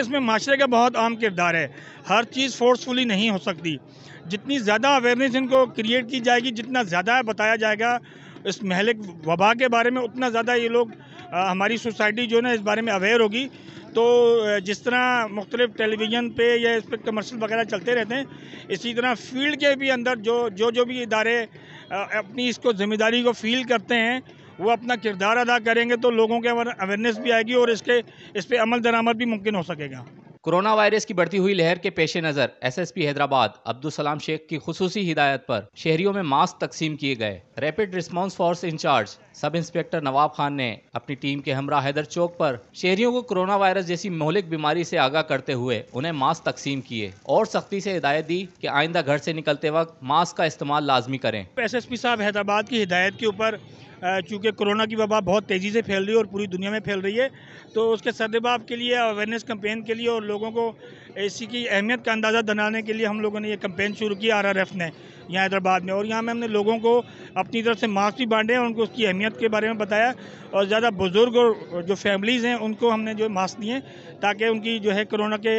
इसमें माशरे का बहुत आम किरदार है हर चीज़ फोर्सफुली नहीं हो सकती जितनी ज़्यादा अवेयरनेस इनको क्रिएट की जाएगी जितना ज़्यादा बताया जाएगा इस महल वबा के बारे में उतना ज़्यादा ये लोग आ, हमारी सोसाइटी जो है ना इस बारे में अवेयर होगी तो जिस तरह मुख्तलिफ टेलीविज़न पे या इस पर कमर्शल वगैरह चलते रहते हैं इसी तरह फील्ड के भी अंदर जो जो जो भी इदारे अपनी इसको ज़िम्मेदारी को फील करते हैं वो अपना किरदार अदा करेंगे तो लोगों के अवेयरनेस भी आएगी और इसके इस पर अमल दरामद भी मुमकिन हो सकेगा कोरोना वायरस की बढ़ती हुई लहर के पेश नज़र S S P Hyderabad Abdul Salam Sheikh की खसूसी हिदायत पर शहरियों में मास्क तकसीम किए गए rapid response force incharge sub inspector Nawab Khan ने अपनी टीम के हमरा हैदर चौक पर शहरियों को कोरोना वायरस जैसी मौलिक बीमारी से आगाह करते हुए उन्हें मास्क तकसीम किए और सख्ती से हिदायत दी कि आइंदा घर से निकलते वक्त मास्क का इस्तेमाल लाजमी करें एस एस पी साहब हैदराबाद की हिदायत के ऊपर चूँकि कोरोना की वबा बहुत तेज़ी से फैल रही है और पूरी दुनिया में फैल रही है तो उसके सदबाब के लिए अवेयरनेस कम्पेन के लिए और लोगों को इसी की अहमियत का अंदाज़ा दिलाने के लिए हम लोगों ने ये कम्पेन शुरू किया आर आर एफ ने यहाँ हैदराबाद में और यहाँ में हमने लोगों को अपनी तरफ से मास्क भी बांटे और उनको उसकी अहमियत के बारे में बताया और ज़्यादा बुज़ुर्ग और जो फैमिलीज़ हैं उनको हमने जो मास्क दिए ताकि उनकी जो है कोरोना के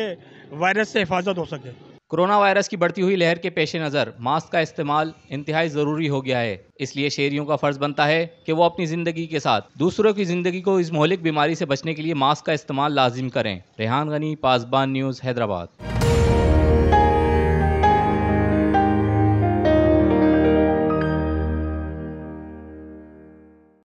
वायरस से हिफाजत हो सके कोरोना वायरस की बढ़ती हुई लहर के पेश नज़र मास्क का इस्तेमाल इंतहाई ज़रूरी हो गया है इसलिए शहरियों का फ़र्ज़ बनता है कि वो अपनी ज़िंदगी के साथ दूसरों की ज़िंदगी को इस मोहलिक बीमारी से बचने के लिए मास्क का इस्तेमाल लाजिम करें रेहान गनी पासबान न्यूज़ हैदराबाद